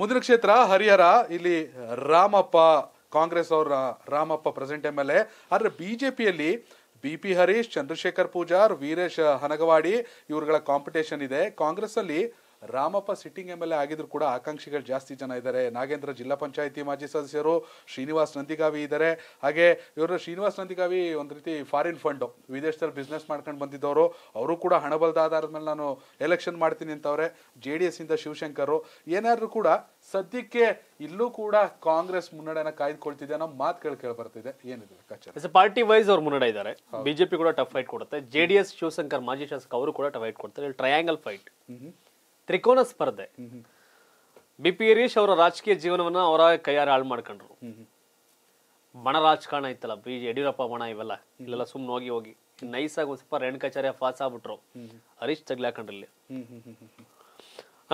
ಮುಂದಿನ ಕ್ಷೇತ್ರ ಹರಿಹರ ಇಲ್ಲಿ ರಾಮಪ್ಪ ಕಾಂಗ್ರೆಸ್ ಅವರ Ramappa present M L A ಆದರೆ ಬಿಜೆಪಿಯಲ್ಲಿ ಬಿ ಪಿ ಹರೀಶ್ ಚಂದ್ರಶೇಖರ್ ಪೂಜಾರ್ ವೀರೇಶ್ ಹನಗವಾಡಿ ಇವರುಗಳ ಕಾಂಪಿಟೇಷನ್ ಇದೆ ಕಾಂಗ್ರೆಸ್ ಅಲ್ಲಿ Ramappa sitting M L A ಆಗಿದ್ರು ಕೂಡ ಆಕಾಂಕ್ಷಿಗಳು ಜಾಸ್ತಿ ಜನ ಇದ್ದಾರೆ ನಾಗೇಂದ್ರ ಜಿಲ್ಲಾ ಪಂಚಾಯಿತಿ ಮಾಜಿ ಸದಸ್ಯರು ಶ್ರೀನಿವಾಸ್ ನಂದಿಗಾವಿ ಇದ್ದಾರೆ ಹಾಗೆ ಇವರು ಶ್ರೀನಿವಾಸ್ ನಂದಿಗಾವಿ ಒಂದು ರೀತಿ ಫಾರಿನ್ ಫಂಡು ವಿದೇಶದಲ್ಲಿ ಬಿಸ್ನೆಸ್ ಮಾಡ್ಕೊಂಡು ಬಂದಿದ್ದವರು ಅವರು ಕೂಡ ಹಣಬಲದ ಆಧಾರದ ಮೇಲೆ ನಾನು ಎಲೆಕ್ಷನ್ ಮಾಡ್ತೀನಿ ಅಂತವ್ರೆ ಜೆ ಡಿ ಇಂದ ಶಿವಶಂಕರು ಏನಾದ್ರು ಕೂಡ ಸದ್ಯಕ್ಕೆ ಇಲ್ಲೂ ಕೂಡ ಕಾಂಗ್ರೆಸ್ ಮುನ್ನಡೆನ ಕಾಯ್ದುಕೊಳ್ತಿದೆ ಅನ್ನೋ ಮಾತುಗಳು ಬರ್ತಿದೆ ಏನಿದೆ ಪಾರ್ಟಿ ವೈಸ್ ಅವ್ರು ಮುನ್ನಡೆ ಇದ್ದಾರೆ ಬಿಜೆಪಿ ಕೂಡ ಟಫ್ ಫೈಟ್ ಕೊಡುತ್ತೆ ಜೆಡಿಎಸ್ ಶಿವಶಂಕರ್ ಮಾಜಿ ಶಾಸಕ ಅವರು ಕೂಡ ಟಫ್ ಫೈಟ್ ಕೊಡ್ತಾರೆ ಟ್ರಯಾಂಗಲ್ ಫೈಟ್ ತ್ರಿಕೋನ ಸ್ಪರ್ಧೆ ಬಿ ಪಿ ಹರೀಶ್ ಅವರ ರಾಜಕೀಯ ಜೀವನವನ್ನ ಅವರ ಕೈಯಾರೆ ಹಾಳು ಮಾಡ್ಕೊಂಡ್ರು ಬಣ ರಾಜಕಾರಣ ಇತ್ತಲ್ಲ ಬಿ ಯಡಿಯೂರಪ್ಪ ಬಣ ಇವೆಲ್ಲ ಇಲ್ಲೆಲ್ಲ ಸುಮ್ಮನೆ ಹೋಗಿ ಹೋಗಿ ನೈಸ್ ಆಗಿ ಸ್ವಲ್ಪ ರೇಣುಕಾಚಾರ್ಯ ಫಾಸ್ ಆಗ್ಬಿಟ್ರು ಹರೀಶ್ ಇಲ್ಲಿ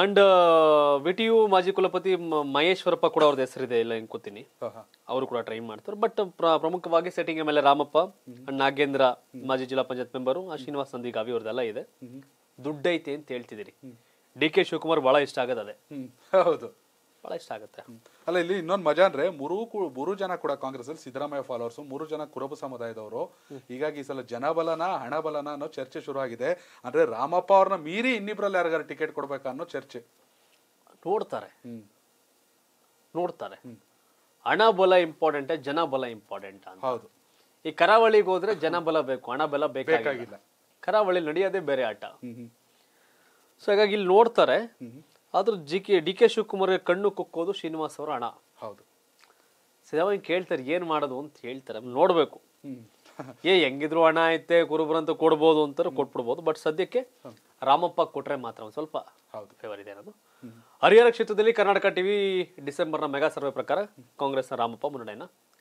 ಅಂಡ್ ವಿಟಿಯು ಮಾಜಿ ಕುಲಪತಿ ಮಹೇಶ್ವರಪ್ಪ ಕೂಡ ಅವ್ರದ್ದು ಹೆಸರಿದೆ ಇಲ್ಲ ಕೂತೀನಿ ಅವರು ಕೂಡ ಟ್ರೈ ಮಾಡ್ತಾರೆ ಬಟ್ ಪ್ರಮುಖವಾಗಿ sitting M L A Ramappa and Nagendra ಮಾಜಿ ಜಿಲ್ಲಾ ಪಂಚಾಯತ್ ಮೆಂಬರು ಶ್ರೀನಿವಾಸ್ ನಂದಿಗಾವಿ ಅವ್ರದ್ದೆಲ್ಲ ಇದೆ ದುಡ್ಡೈತೆ ಅಂತ ಹೇಳ್ತಿದ್ದೀರಿ ಡಿ ಕೆ ಶಿವಕುಮಾರ್ ಬಹಳ ಇಷ್ಟ ಆಗದ ಅದೇ ಹೌದು ಬಹಳ ಇಷ್ಟ ಆಗುತ್ತೆ ಅಲ್ಲ ಇಲ್ಲಿ ಇನ್ನೊಂದು ಮಜಾ ಅಂದ್ರೆ ಮೂರು ಮೂರು ಜನ ಕೂಡ ಕಾಂಗ್ರೆಸ್ ಅಲ್ಲಿ ಸಿದ್ದರಾಮಯ್ಯ ಫಾಲೋವರ್ಸ್ ಮೂರು ಜನ ಕುರುಬ ಸಮುದಾಯದವರು ಹೀಗಾಗಿ ಈ ಸಲ ಜನಬಲನ ಹಣಬಲನ ಅನ್ನೋ ಚರ್ಚೆ ಶುರು ಆಗಿದೆ ಅಂದ್ರೆ ರಾಮಪ್ಪ ಅವ್ರನ್ನ ಮೀರಿ ಇನ್ನಿಬ್ರಲ್ಲಿ ಯಾರಿಗಾರ ಟಿಕೆಟ್ ಕೊಡ್ಬೇಕಾ ಅನ್ನೋ ಚರ್ಚೆ ನೋಡ್ತಾರೆ ನೋಡ್ತಾರೆ ಹಣಬಲ ಬಲ ಇಂಪಾರ್ಟೆಂಟ್ ಜನಬಲ ಇಂಪಾರ್ಟೆಂಟ್ ಹೌದು ಈ ಕರಾವಳಿಗೆ ಹೋದ್ರೆ ಜನ ಬಲ ಬೇಕು ಹಣಬಲ ಬಲ ಬೇಕಾಗಿಲ್ಲ ಕರಾವಳಿ ನಡೆಯೋದೇ ಬೇರೆ ಆಟ ಸೊ ಹಾಗಾಗಿ ಇಲ್ಲಿ ನೋಡ್ತಾರೆ ಆದ್ರೂ G K D K Shivakumar ಕಣ್ಣು ಕುಕ್ಕೋದು ಶ್ರೀನಿವಾಸ್ ಅವರ ಹಣ ಹೌದು ಸಿದ್ದರಾಮಯ್ಯ ಕೇಳ್ತಾರೆ ಏನ್ ಮಾಡೋದು ಅಂತ ಹೇಳ್ತಾರೆ ನೋಡ್ಬೇಕು ಏ ಹೆಂಗಿದ್ರು ಹಣ ಐತೆ ಕುರುಬ್ರಂತ ಕೊಡ್ಬೋದು ಅಂತಾರೆ ಕೊಟ್ಬಿಡ್ಬೋದು ಬಟ್ ಸದ್ಯಕ್ಕೆ ರಾಮಪ್ಪ ಕೊಟ್ರೆ ಮಾತ್ರ ಒಂದು ಸ್ವಲ್ಪ ಫೇವರ್ ಇದೆ ಅನ್ನೋದು ಹರಿಹರ ಕ್ಷೇತ್ರದಲ್ಲಿ ಕರ್ನಾಟಕ ಟಿವಿ ಡಿಸೆಂಬರ್ನ ಮೆಗಾ ಸರ್ವೆ ಪ್ರಕಾರ ಕಾಂಗ್ರೆಸ್ನ ರಾಮಪ್ಪ ಮುನ್ನಡೆಯನ್ನ